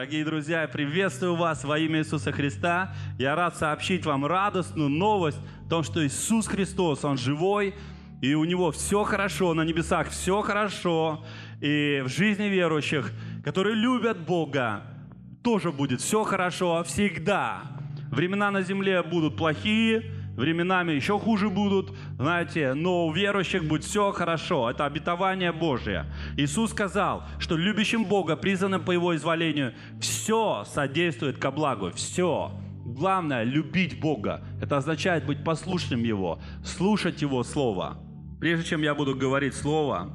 Дорогие друзья, я приветствую вас во имя Иисуса Христа. Я рад сообщить вам радостную новость о том, что Иисус Христос, Он живой, и у Него все хорошо, на небесах все хорошо, и в жизни верующих, которые любят Бога, тоже будет все хорошо всегда. Времена на земле будут плохие, временами еще хуже будут, знаете, но у верующих будет все хорошо. Это обетование Божие. Иисус сказал, что любящим Бога, призванным по Его изволению, все содействует ко благу, все. Главное – любить Бога. Это означает быть послушным Его, слушать Его Слово. Прежде чем я буду говорить Слово,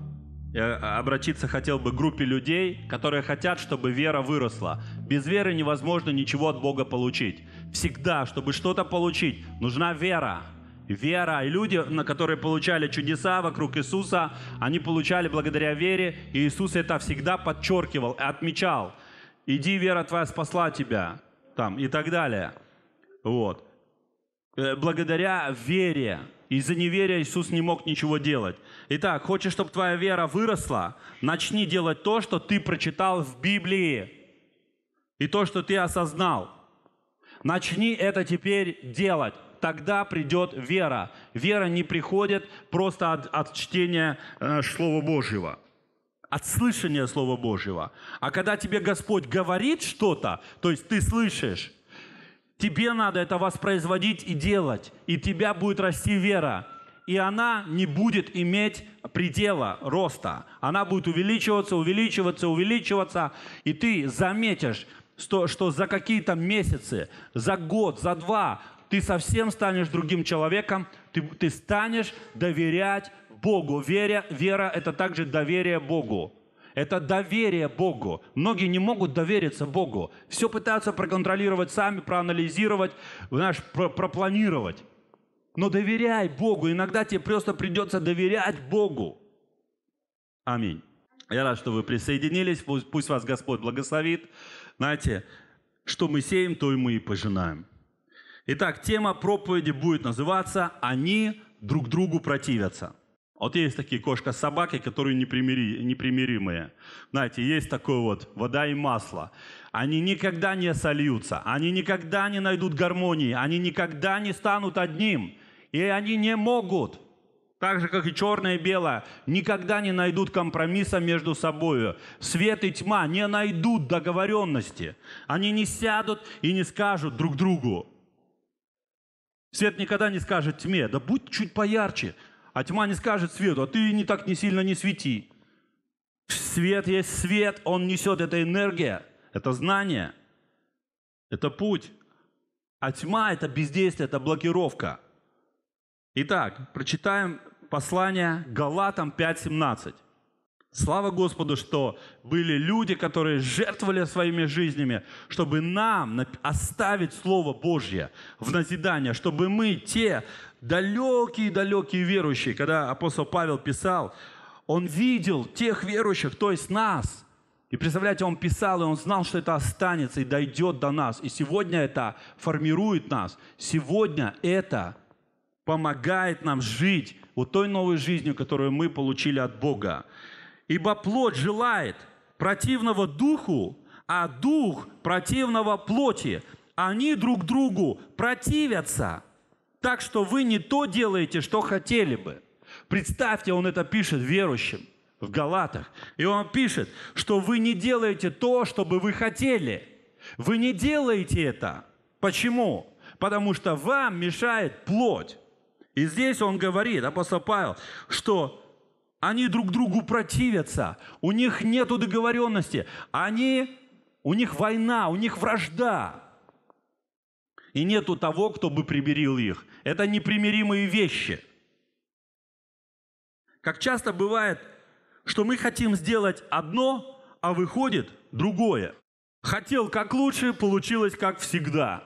я э, обратиться хотел бы к группе людей, которые хотят, чтобы вера выросла. Без веры невозможно ничего от Бога получить. Всегда, чтобы что-то получить, нужна вера. Вера. И люди, на которые получали чудеса вокруг Иисуса, они получали благодаря вере. И Иисус это всегда подчеркивал и отмечал. «Иди, вера твоя спасла тебя». Там, и так далее. Вот. Э, благодаря вере. Из-за неверия Иисус не мог ничего делать. Итак, хочешь, чтобы твоя вера выросла? Начни делать то, что ты прочитал в Библии. И то, что ты осознал. Начни это теперь делать. Тогда придет вера. Вера не приходит просто от, от чтения э, Слова Божьего от слышания Слова Божьего. А когда тебе Господь говорит что-то, то есть ты слышишь, тебе надо это воспроизводить и делать, и тебя будет расти вера. И она не будет иметь предела роста. Она будет увеличиваться, увеличиваться, увеличиваться, и ты заметишь, что, что за какие-то месяцы, за год, за два ты совсем станешь другим человеком, ты, ты станешь доверять Богу. Вера, вера – это также доверие Богу. Это доверие Богу. Многие не могут довериться Богу. Все пытаются проконтролировать сами, проанализировать, знаешь, про, пропланировать. Но доверяй Богу. Иногда тебе просто придется доверять Богу. Аминь. Я рад, что вы присоединились. Пусть, пусть вас Господь благословит. Знаете, что мы сеем, то и мы и пожинаем. Итак, тема проповеди будет называться «Они друг другу противятся». Вот есть такие кошка с собакой, которые непримири, непримиримые. Знаете, есть такое вот вода и масло. Они никогда не сольются, они никогда не найдут гармонии, они никогда не станут одним. И они не могут так же, как и черное и белое, никогда не найдут компромисса между собой. Свет и тьма не найдут договоренности. Они не сядут и не скажут друг другу. Свет никогда не скажет тьме, да будь чуть поярче, а тьма не скажет свету, а ты не так не сильно не свети. Свет есть свет, он несет это энергия, это знание, это путь. А тьма – это бездействие, это блокировка. Итак, прочитаем Послание Галатам 5.17. Слава Господу, что были люди, которые жертвовали своими жизнями, чтобы нам оставить Слово Божье в назидание, чтобы мы, те далекие-далекие верующие, когда апостол Павел писал, он видел тех верующих, то есть нас. И представляете, он писал, и он знал, что это останется и дойдет до нас. И сегодня это формирует нас. Сегодня это помогает нам жить вот той новой жизнью, которую мы получили от Бога. Ибо плоть желает противного духу, а дух противного плоти. Они друг другу противятся, так что вы не то делаете, что хотели бы. Представьте, он это пишет верующим в Галатах. И он пишет, что вы не делаете то, что бы вы хотели. Вы не делаете это. Почему? Потому что вам мешает плоть. И здесь он говорит, апостол Павел, что они друг другу противятся, у них нет договоренности, они, у них война, у них вражда. И нету того, кто бы приберил их. Это непримиримые вещи. Как часто бывает, что мы хотим сделать одно, а выходит другое. Хотел как лучше, получилось как всегда.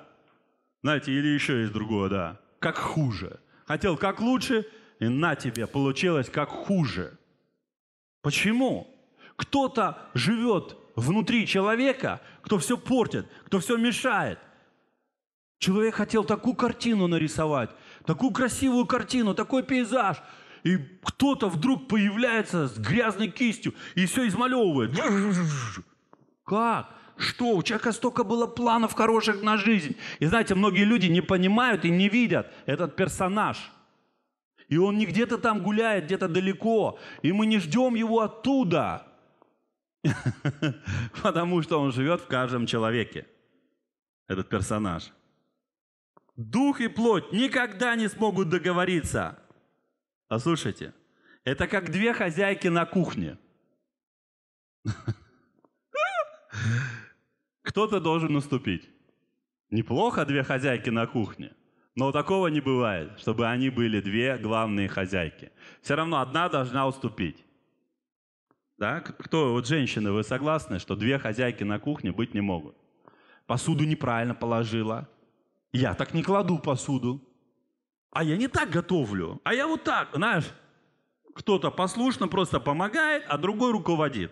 Знаете, или еще есть другое, да, как хуже – хотел как лучше, и на тебе, получилось как хуже. Почему? Кто-то живет внутри человека, кто все портит, кто все мешает. Человек хотел такую картину нарисовать, такую красивую картину, такой пейзаж. И кто-то вдруг появляется с грязной кистью и все измалевывает. Как? Что? У человека столько было планов хороших на жизнь. И знаете, многие люди не понимают и не видят этот персонаж. И он не где-то там гуляет, где-то далеко. И мы не ждем его оттуда. Потому что он живет в каждом человеке. Этот персонаж. Дух и плоть никогда не смогут договориться. Послушайте, это как две хозяйки на кухне. кто-то должен уступить. Неплохо две хозяйки на кухне, но такого не бывает, чтобы они были две главные хозяйки. Все равно одна должна уступить. Да? Кто, вот женщины, вы согласны, что две хозяйки на кухне быть не могут? Посуду неправильно положила. Я так не кладу посуду. А я не так готовлю. А я вот так, знаешь, кто-то послушно просто помогает, а другой руководит.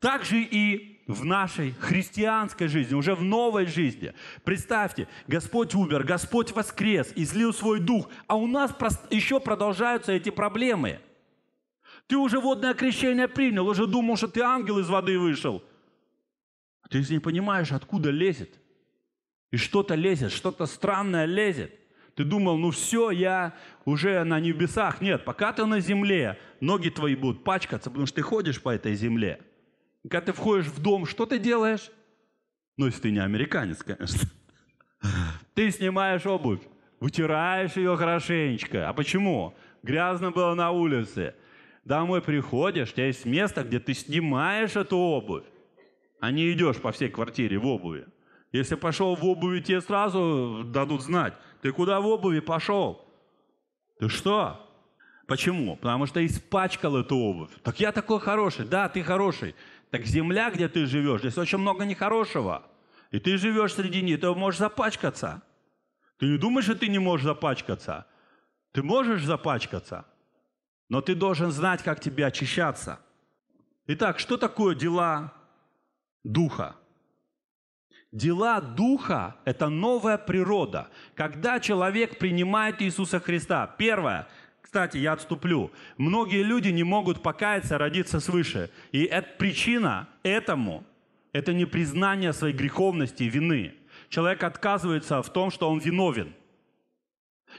Так же и в нашей христианской жизни, уже в новой жизни. Представьте, Господь умер, Господь воскрес, излил свой дух, а у нас еще продолжаются эти проблемы. Ты уже водное крещение принял, уже думал, что ты ангел из воды вышел. Ты не понимаешь, откуда лезет. И что-то лезет, что-то странное лезет. Ты думал, ну все, я уже на небесах. Нет, пока ты на земле, ноги твои будут пачкаться, потому что ты ходишь по этой земле. Когда ты входишь в дом, что ты делаешь? Ну, если ты не американец, конечно. Ты снимаешь обувь, вытираешь ее хорошенечко. А почему? Грязно было на улице. Домой приходишь, у тебя есть место, где ты снимаешь эту обувь, а не идешь по всей квартире в обуви. Если пошел в обуви, тебе сразу дадут знать. Ты куда в обуви пошел? Ты что? Почему? Потому что испачкал эту обувь. Так я такой хороший. Да, ты хороший. Так земля, где ты живешь, здесь очень много нехорошего. И ты живешь среди них, ты можешь запачкаться. Ты не думаешь, что ты не можешь запачкаться. Ты можешь запачкаться, но ты должен знать, как тебе очищаться. Итак, что такое дела Духа? Дела Духа – это новая природа. Когда человек принимает Иисуса Христа, первое, кстати, я отступлю. Многие люди не могут покаяться, родиться свыше. И это причина этому – это не признание своей греховности и вины. Человек отказывается в том, что он виновен.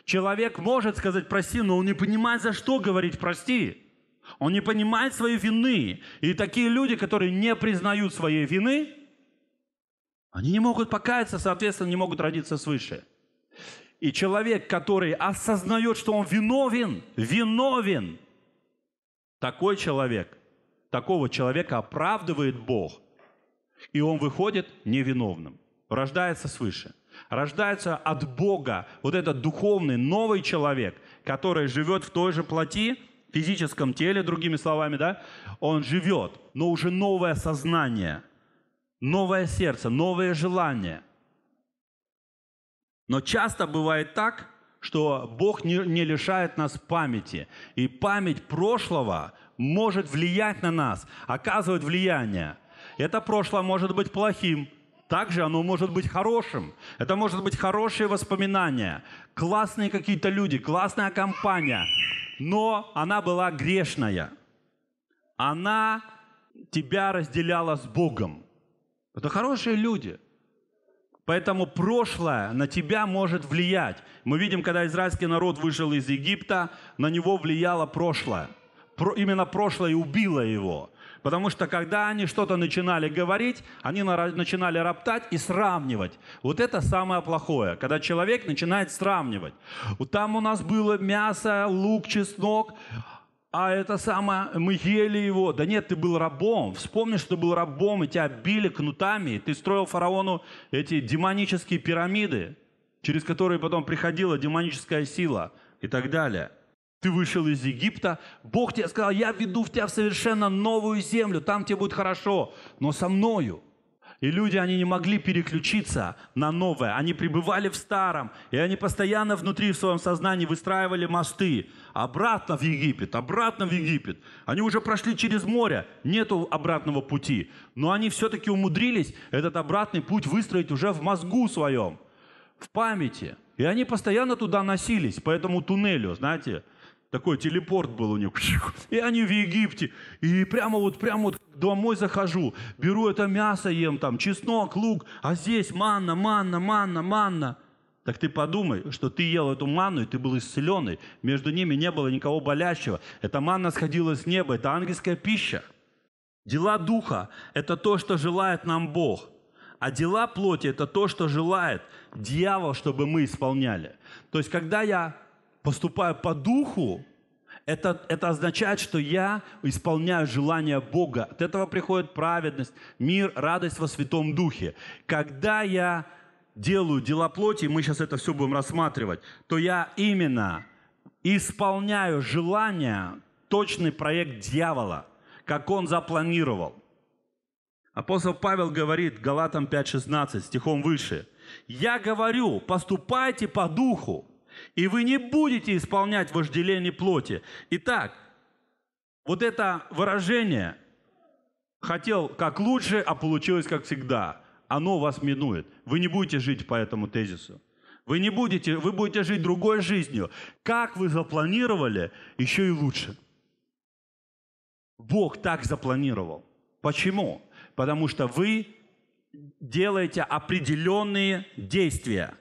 Человек может сказать «прости», но он не понимает, за что говорить «прости». Он не понимает своей вины. И такие люди, которые не признают своей вины, они не могут покаяться, соответственно, не могут родиться свыше. И человек, который осознает, что он виновен, виновен, такой человек, такого человека оправдывает Бог, и он выходит невиновным, рождается свыше. Рождается от Бога вот этот духовный, новый человек, который живет в той же плоти, физическом теле, другими словами, да, он живет, но уже новое сознание, новое сердце, новые желания – но часто бывает так, что Бог не, не лишает нас памяти. И память прошлого может влиять на нас, оказывать влияние. Это прошлое может быть плохим, также оно может быть хорошим. Это может быть хорошие воспоминания, классные какие-то люди, классная компания. Но она была грешная. Она тебя разделяла с Богом. Это хорошие люди – Поэтому прошлое на тебя может влиять. Мы видим, когда израильский народ вышел из Египта, на него влияло прошлое. Про, именно прошлое убило его. Потому что когда они что-то начинали говорить, они на, начинали роптать и сравнивать. Вот это самое плохое, когда человек начинает сравнивать. Вот там у нас было мясо, лук, чеснок, а это самое, мы ели его. Да нет, ты был рабом. Вспомни, что ты был рабом, и тебя били кнутами, ты строил фараону эти демонические пирамиды, через которые потом приходила демоническая сила и так далее. Ты вышел из Египта, Бог тебе сказал, я веду в тебя в совершенно новую землю, там тебе будет хорошо, но со мною – и люди, они не могли переключиться на новое. Они пребывали в старом, и они постоянно внутри в своем сознании выстраивали мосты. Обратно в Египет, обратно в Египет. Они уже прошли через море, нету обратного пути. Но они все-таки умудрились этот обратный путь выстроить уже в мозгу своем, в памяти. И они постоянно туда носились, по этому туннелю, знаете, такой телепорт был у них. И они в Египте. И прямо вот, прямо вот домой захожу, беру это мясо, ем там, чеснок, лук, а здесь манна, манна, манна, манна. Так ты подумай, что ты ел эту манну, и ты был исцеленный. Между ними не было никого болящего. Эта манна сходила с неба, это ангельская пища. Дела духа – это то, что желает нам Бог. А дела плоти – это то, что желает дьявол, чтобы мы исполняли. То есть, когда я поступаю по духу, это, это означает, что я исполняю желание Бога. От этого приходит праведность, мир, радость во Святом Духе. Когда я делаю дела плоти, мы сейчас это все будем рассматривать, то я именно исполняю желание, точный проект дьявола, как он запланировал. Апостол Павел говорит, Галатам 5.16, стихом выше, «Я говорю, поступайте по духу, и вы не будете исполнять вожделение плоти. Итак, вот это выражение «хотел как лучше, а получилось как всегда», оно вас минует. Вы не будете жить по этому тезису. Вы не будете, вы будете жить другой жизнью. Как вы запланировали, еще и лучше. Бог так запланировал. Почему? Потому что вы делаете определенные действия.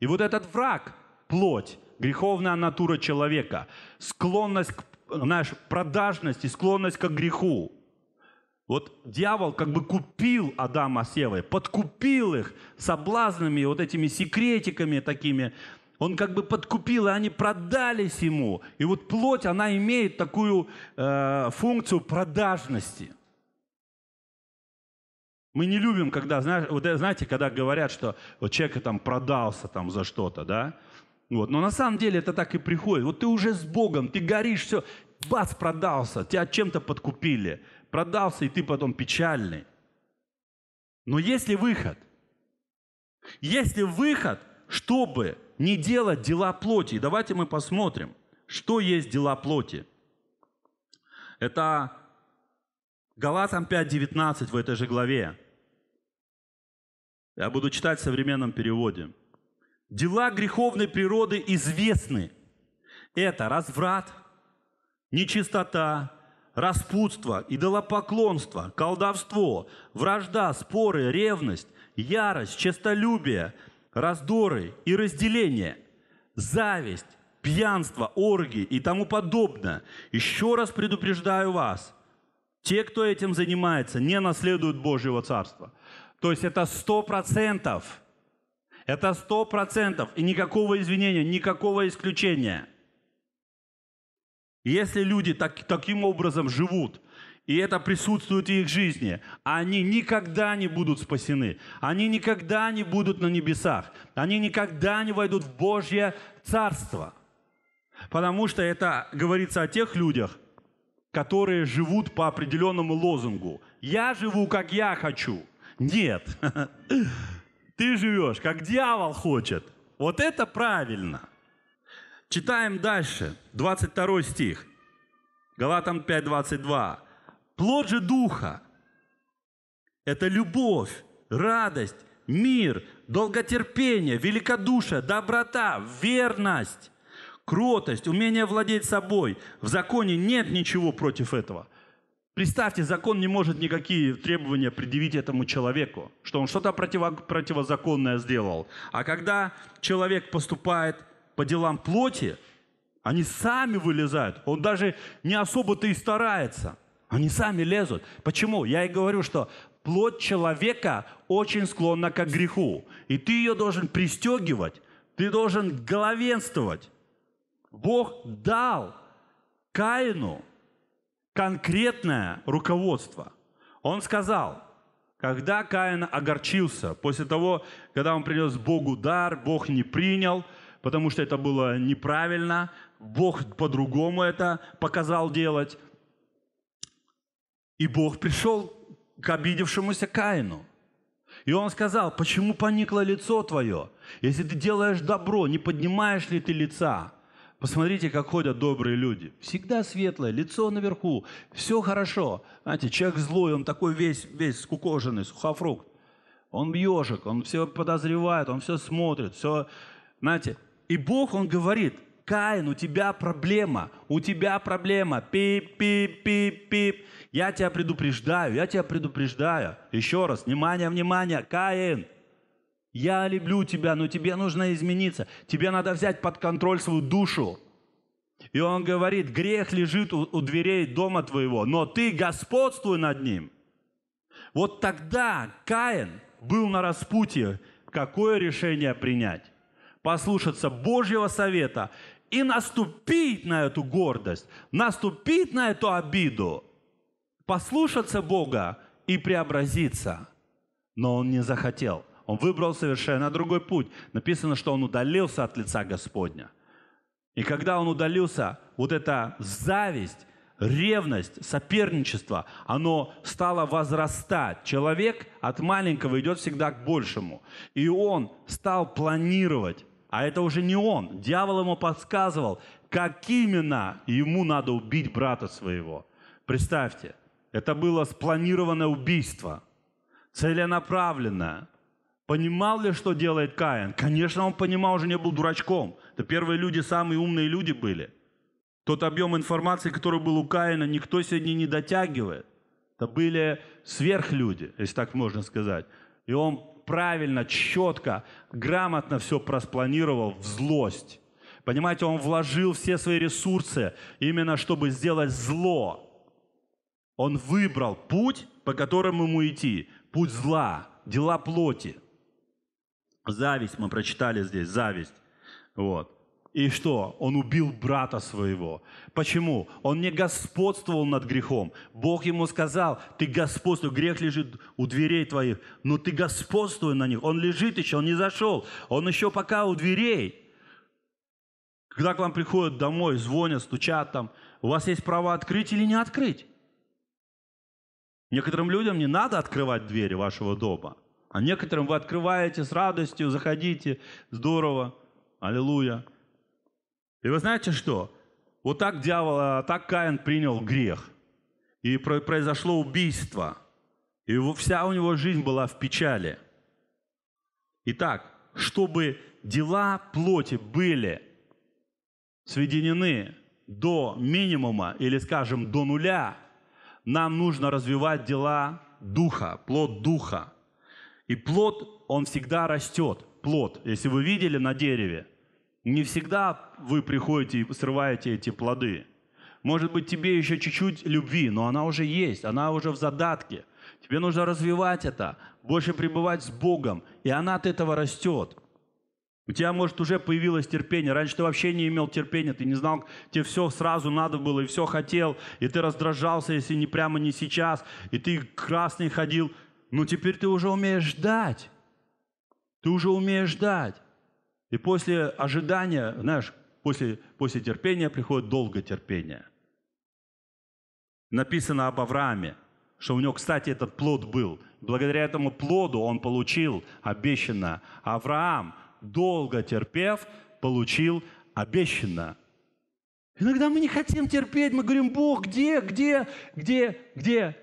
И вот этот враг, плоть, греховная натура человека, склонность к знаешь, продажность и склонность к греху. Вот дьявол как бы купил Адама с Евой, подкупил их соблазнами, вот этими секретиками такими. Он как бы подкупил, и они продались ему. И вот плоть, она имеет такую э, функцию продажности. Мы не любим, когда, знаете, когда говорят, что вот человек там продался там за что-то, да? Вот. Но на самом деле это так и приходит. Вот ты уже с Богом, ты горишь, все, бац, продался, тебя чем-то подкупили, продался, и ты потом печальный. Но есть ли выход? Есть ли выход, чтобы не делать дела плоти? давайте мы посмотрим, что есть дела плоти. Это Галатам 5.19 в этой же главе. Я буду читать в современном переводе. Дела греховной природы известны. Это разврат, нечистота, распутство, идолопоклонство, колдовство, вражда, споры, ревность, ярость, честолюбие, раздоры и разделение, зависть, пьянство, оргии и тому подобное. Еще раз предупреждаю вас, те, кто этим занимается, не наследуют Божьего Царства. То есть это сто процентов – это сто процентов. И никакого извинения, никакого исключения. Если люди так, таким образом живут, и это присутствует в их жизни, они никогда не будут спасены. Они никогда не будут на небесах. Они никогда не войдут в Божье Царство. Потому что это говорится о тех людях, которые живут по определенному лозунгу. Я живу, как я хочу. Нет. Ты живешь, как дьявол хочет. Вот это правильно. Читаем дальше, 22 стих. Галатам 5, 22. Плод же Духа – это любовь, радость, мир, долготерпение, великодушие, доброта, верность, кротость, умение владеть собой. В законе нет ничего против этого. Представьте, закон не может никакие требования предъявить этому человеку, что он что-то против, противозаконное сделал. А когда человек поступает по делам плоти, они сами вылезают. Он даже не особо-то и старается. Они сами лезут. Почему? Я и говорю, что плоть человека очень склонна к греху. И ты ее должен пристегивать, ты должен главенствовать. Бог дал Каину – конкретное руководство. Он сказал, когда Каин огорчился, после того, когда он принес Богу дар, Бог не принял, потому что это было неправильно, Бог по-другому это показал делать. И Бог пришел к обидевшемуся Каину. И он сказал, почему поникло лицо твое? Если ты делаешь добро, не поднимаешь ли ты лица? Посмотрите, как ходят добрые люди. Всегда светлое, лицо наверху, все хорошо. Знаете, человек злой, он такой весь, весь скукоженный, сухофрукт. Он ежик, он все подозревает, он все смотрит, все, знаете. И Бог, он говорит, Каин, у тебя проблема, у тебя проблема, пип-пип-пип-пип. Я тебя предупреждаю, я тебя предупреждаю. Еще раз, внимание, внимание, Каин, я люблю тебя, но тебе нужно измениться. Тебе надо взять под контроль свою душу. И он говорит, грех лежит у, у дверей дома твоего, но ты господствуй над ним. Вот тогда Каин был на распутье, какое решение принять. Послушаться Божьего совета и наступить на эту гордость, наступить на эту обиду, послушаться Бога и преобразиться. Но он не захотел – он выбрал совершенно другой путь. Написано, что он удалился от лица Господня. И когда он удалился, вот эта зависть, ревность, соперничество, оно стало возрастать. Человек от маленького идет всегда к большему. И он стал планировать. А это уже не он. Дьявол ему подсказывал, как именно ему надо убить брата своего. Представьте, это было спланированное убийство, целенаправленное. Понимал ли, что делает Каин? Конечно, он понимал, уже не был дурачком. Это первые люди, самые умные люди были. Тот объем информации, который был у Каина, никто сегодня не дотягивает. Это были сверхлюди, если так можно сказать. И он правильно, четко, грамотно все проспланировал в злость. Понимаете, он вложил все свои ресурсы именно, чтобы сделать зло. Он выбрал путь, по которому ему идти. Путь зла, дела плоти – Зависть мы прочитали здесь, зависть. Вот. И что? Он убил брата своего. Почему? Он не господствовал над грехом. Бог ему сказал, ты господствуй, грех лежит у дверей твоих, но ты господствуй на них. Он лежит еще, он не зашел, он еще пока у дверей. Когда к вам приходят домой, звонят, стучат там, у вас есть право открыть или не открыть. Некоторым людям не надо открывать двери вашего дома – а некоторым вы открываете с радостью, заходите, здорово, аллилуйя. И вы знаете что? Вот так дьявол, а так Каин принял грех. И произошло убийство. И вся у него жизнь была в печали. Итак, чтобы дела плоти были сведенены до минимума или, скажем, до нуля, нам нужно развивать дела духа, плод духа. И плод, он всегда растет. Плод, если вы видели на дереве, не всегда вы приходите и срываете эти плоды. Может быть, тебе еще чуть-чуть любви, но она уже есть, она уже в задатке. Тебе нужно развивать это, больше пребывать с Богом, и она от этого растет. У тебя, может, уже появилось терпение. Раньше ты вообще не имел терпения, ты не знал, тебе все сразу надо было, и все хотел, и ты раздражался, если не прямо не сейчас, и ты красный ходил – но «Ну, теперь ты уже умеешь ждать. Ты уже умеешь ждать. И после ожидания, знаешь, после, после терпения приходит долгое терпение. Написано об Аврааме, что у него, кстати, этот плод был. Благодаря этому плоду он получил обещанное. Авраам, долго терпев, получил обещанное. Иногда мы не хотим терпеть, мы говорим, Бог, где, где, где, где?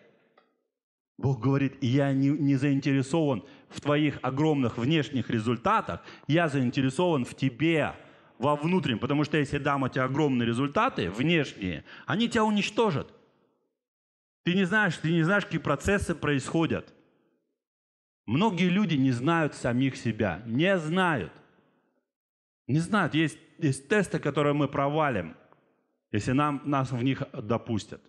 Бог говорит, я не, не заинтересован в твоих огромных внешних результатах, я заинтересован в тебе, во внутреннем, потому что если дам эти огромные результаты внешние, они тебя уничтожат. Ты не знаешь, ты не знаешь, какие процессы происходят. Многие люди не знают самих себя, не знают. Не знают, есть, есть тесты, которые мы провалим, если нам, нас в них допустят.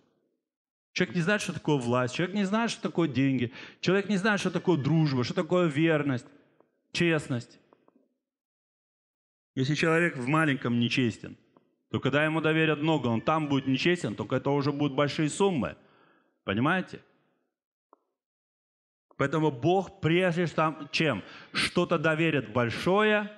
Человек не знает, что такое власть, человек не знает, что такое деньги, человек не знает, что такое дружба, что такое верность, честность. Если человек в маленьком нечестен, то когда ему доверят много, он там будет нечестен, только это уже будут большие суммы. Понимаете? Поэтому Бог прежде чем что-то доверит большое,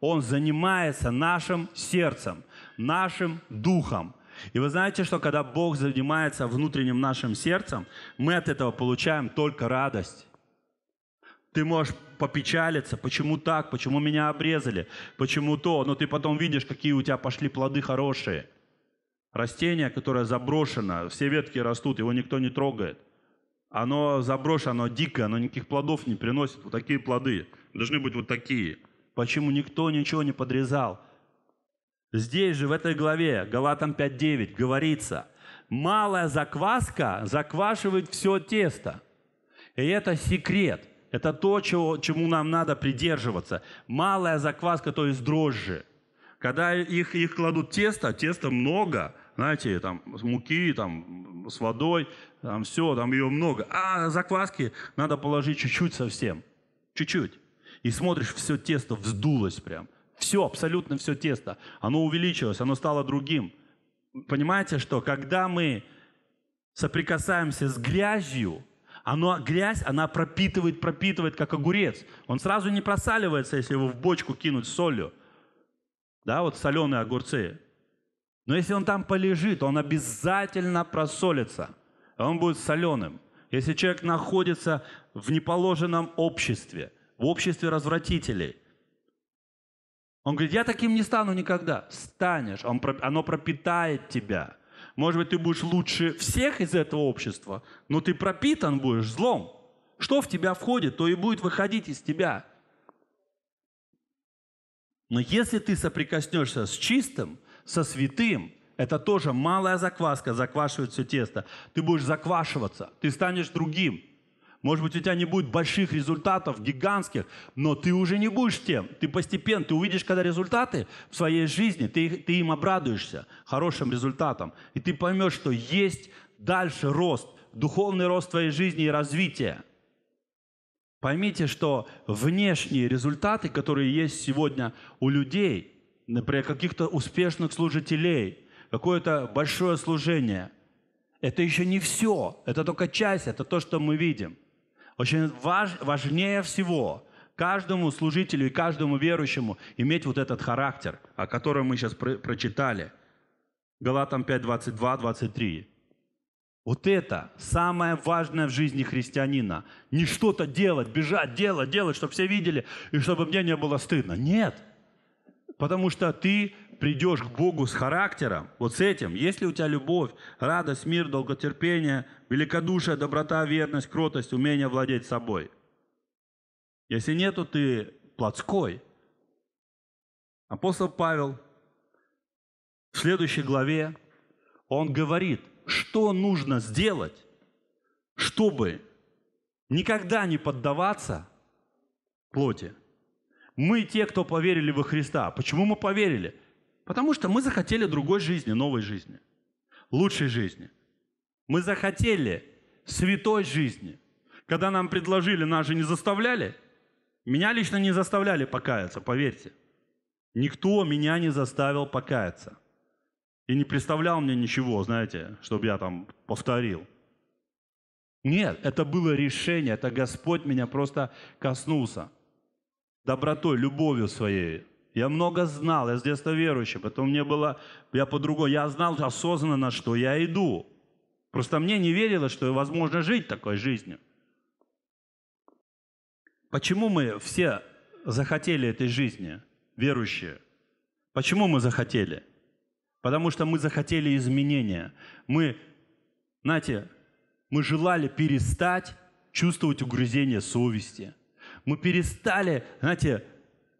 Он занимается нашим сердцем, нашим духом – и вы знаете, что когда Бог занимается внутренним нашим сердцем, мы от этого получаем только радость. Ты можешь попечалиться, почему так, почему меня обрезали, почему то, но ты потом видишь, какие у тебя пошли плоды хорошие. Растение, которое заброшено, все ветки растут, его никто не трогает. Оно заброшено, оно дикое, оно никаких плодов не приносит. Вот такие плоды должны быть вот такие. Почему никто ничего не подрезал? Здесь же, в этой главе, Галатам 5.9, говорится, малая закваска заквашивает все тесто. И это секрет. Это то, чего, чему нам надо придерживаться. Малая закваска, то есть дрожжи. Когда их, их кладут тесто, тесто много, знаете, там муки, там с водой, там все, там ее много. А закваски надо положить чуть-чуть совсем. Чуть-чуть. И смотришь, все тесто вздулось прям. Все, абсолютно все тесто. Оно увеличилось, оно стало другим. Понимаете, что когда мы соприкасаемся с грязью, оно, грязь, она пропитывает, пропитывает, как огурец. Он сразу не просаливается, если его в бочку кинуть с солью. Да, вот соленые огурцы. Но если он там полежит, он обязательно просолится. Он будет соленым. Если человек находится в неположенном обществе, в обществе развратителей – он говорит, я таким не стану никогда. Станешь, он, оно пропитает тебя. Может быть, ты будешь лучше всех из этого общества, но ты пропитан будешь злом. Что в тебя входит, то и будет выходить из тебя. Но если ты соприкоснешься с чистым, со святым, это тоже малая закваска, заквашивает все тесто. Ты будешь заквашиваться, ты станешь другим. Может быть, у тебя не будет больших результатов, гигантских, но ты уже не будешь тем. Ты постепенно, ты увидишь, когда результаты в своей жизни, ты, ты им обрадуешься, хорошим результатом. И ты поймешь, что есть дальше рост, духовный рост твоей жизни и развитие. Поймите, что внешние результаты, которые есть сегодня у людей, например, каких-то успешных служителей, какое-то большое служение, это еще не все, это только часть, это то, что мы видим. Очень важ, важнее всего каждому служителю и каждому верующему иметь вот этот характер, о котором мы сейчас про- прочитали. Галатам 5, 22, 23. Вот это самое важное в жизни христианина. Не что-то делать, бежать, делать, делать, чтобы все видели, и чтобы мне не было стыдно. Нет. Потому что ты придешь к Богу с характером, вот с этим, если у тебя любовь, радость, мир, долготерпение, великодушие, доброта, верность, кротость, умение владеть собой. Если нету, ты плотской. Апостол Павел в следующей главе, он говорит, что нужно сделать, чтобы никогда не поддаваться плоти. Мы те, кто поверили во Христа. Почему мы поверили? Потому что мы захотели другой жизни, новой жизни, лучшей жизни. Мы захотели святой жизни. Когда нам предложили, нас же не заставляли. Меня лично не заставляли покаяться, поверьте. Никто меня не заставил покаяться. И не представлял мне ничего, знаете, чтобы я там повторил. Нет, это было решение, это Господь меня просто коснулся добротой, любовью своей. Я много знал, я с детства верующий, потом мне было, я по-другому, я знал осознанно, на что я иду. Просто мне не верилось, что возможно жить такой жизнью. Почему мы все захотели этой жизни, верующие? Почему мы захотели? Потому что мы захотели изменения. Мы, знаете, мы желали перестать чувствовать угрызение совести. Мы перестали, знаете,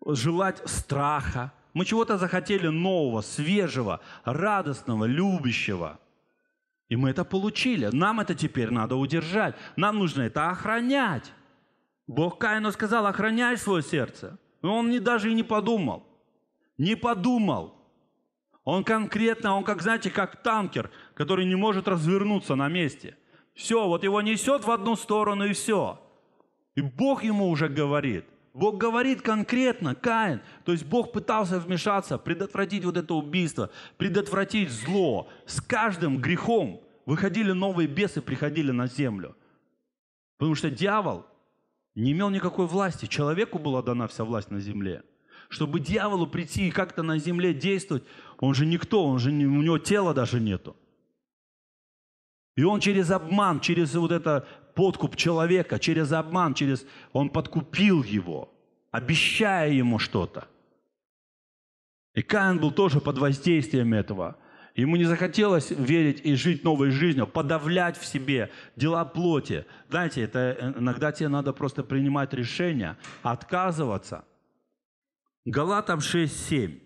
желать страха. Мы чего-то захотели нового, свежего, радостного, любящего. И мы это получили. Нам это теперь надо удержать. Нам нужно это охранять. Бог Каину сказал, охраняй свое сердце. Но он не, даже и не подумал. Не подумал. Он конкретно, он как, знаете, как танкер, который не может развернуться на месте. Все, вот его несет в одну сторону и все. И Бог ему уже говорит, Бог говорит конкретно, Каин. То есть Бог пытался вмешаться, предотвратить вот это убийство, предотвратить зло. С каждым грехом выходили новые бесы, приходили на землю. Потому что дьявол не имел никакой власти. Человеку была дана вся власть на земле. Чтобы дьяволу прийти и как-то на земле действовать, он же никто, он же не, у него тела даже нету. И он через обман, через вот это подкуп человека через обман, через... Он подкупил его, обещая ему что-то. И Каин был тоже под воздействием этого. Ему не захотелось верить и жить новой жизнью, подавлять в себе дела плоти. Знаете, это э, иногда тебе надо просто принимать решение, отказываться. Галатам 6.7.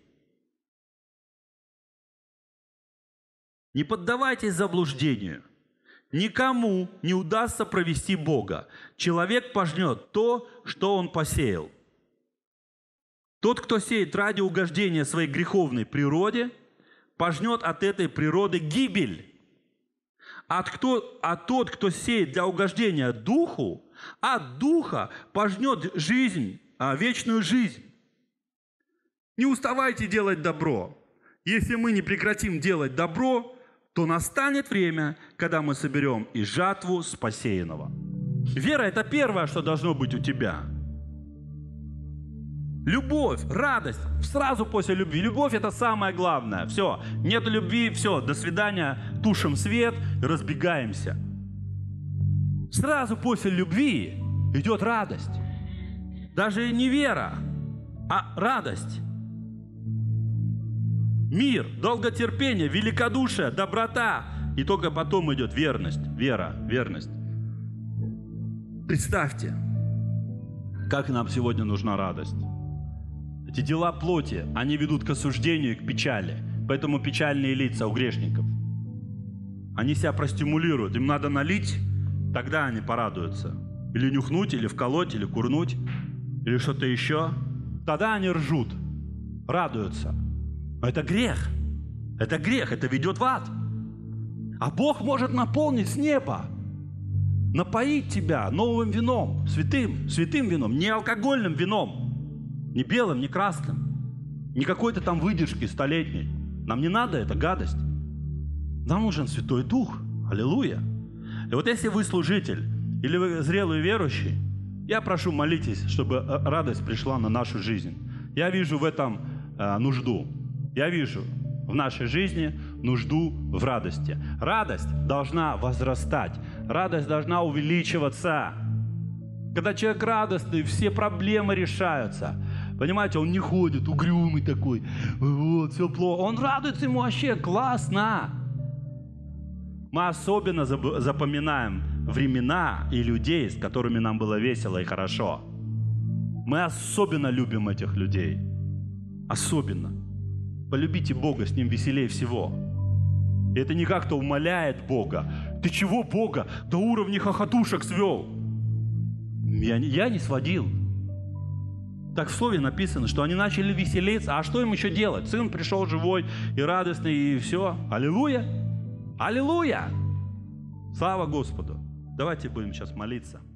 Не поддавайтесь заблуждению. Никому не удастся провести Бога. Человек пожнет то, что он посеял. Тот, кто сеет ради угождения своей греховной природе, пожнет от этой природы гибель. А, кто, а тот, кто сеет для угождения духу, от духа пожнет жизнь, а, вечную жизнь. Не уставайте делать добро. Если мы не прекратим делать добро, то настанет время, когда мы соберем и жатву спасеянного. Вера – это первое, что должно быть у тебя. Любовь, радость сразу после любви. Любовь – это самое главное. Все, нет любви, все, до свидания, тушим свет, разбегаемся. Сразу после любви идет радость. Даже не вера, а радость мир, долготерпение, великодушие, доброта. И только потом идет верность, вера, верность. Представьте, как нам сегодня нужна радость. Эти дела плоти, они ведут к осуждению и к печали. Поэтому печальные лица у грешников. Они себя простимулируют. Им надо налить, тогда они порадуются. Или нюхнуть, или вколоть, или курнуть, или что-то еще. Тогда они ржут, радуются. Это грех. Это грех, это ведет в ад. А Бог может наполнить с неба, напоить тебя новым вином, святым, святым вином, не алкогольным вином, не белым, не красным, не какой-то там выдержки столетней. Нам не надо эта гадость. Нам нужен Святой Дух. Аллилуйя. И вот если вы служитель или вы зрелый верующий, я прошу молитесь, чтобы э, радость пришла на нашу жизнь. Я вижу в этом э, нужду. Я вижу в нашей жизни нужду в радости. Радость должна возрастать, радость должна увеличиваться. Когда человек радостный, все проблемы решаются. Понимаете, он не ходит угрюмый такой, вот, все плохо. Он радуется ему вообще классно. Мы особенно запоминаем времена и людей, с которыми нам было весело и хорошо. Мы особенно любим этих людей. Особенно. Полюбите Бога, с Ним веселее всего. И это не как-то умоляет Бога. Ты чего Бога до уровня хохотушек свел? Я, я не сводил. Так в Слове написано, что они начали веселиться. А что им еще делать? Сын пришел живой и радостный, и все. Аллилуйя! Аллилуйя! Слава Господу! Давайте будем сейчас молиться.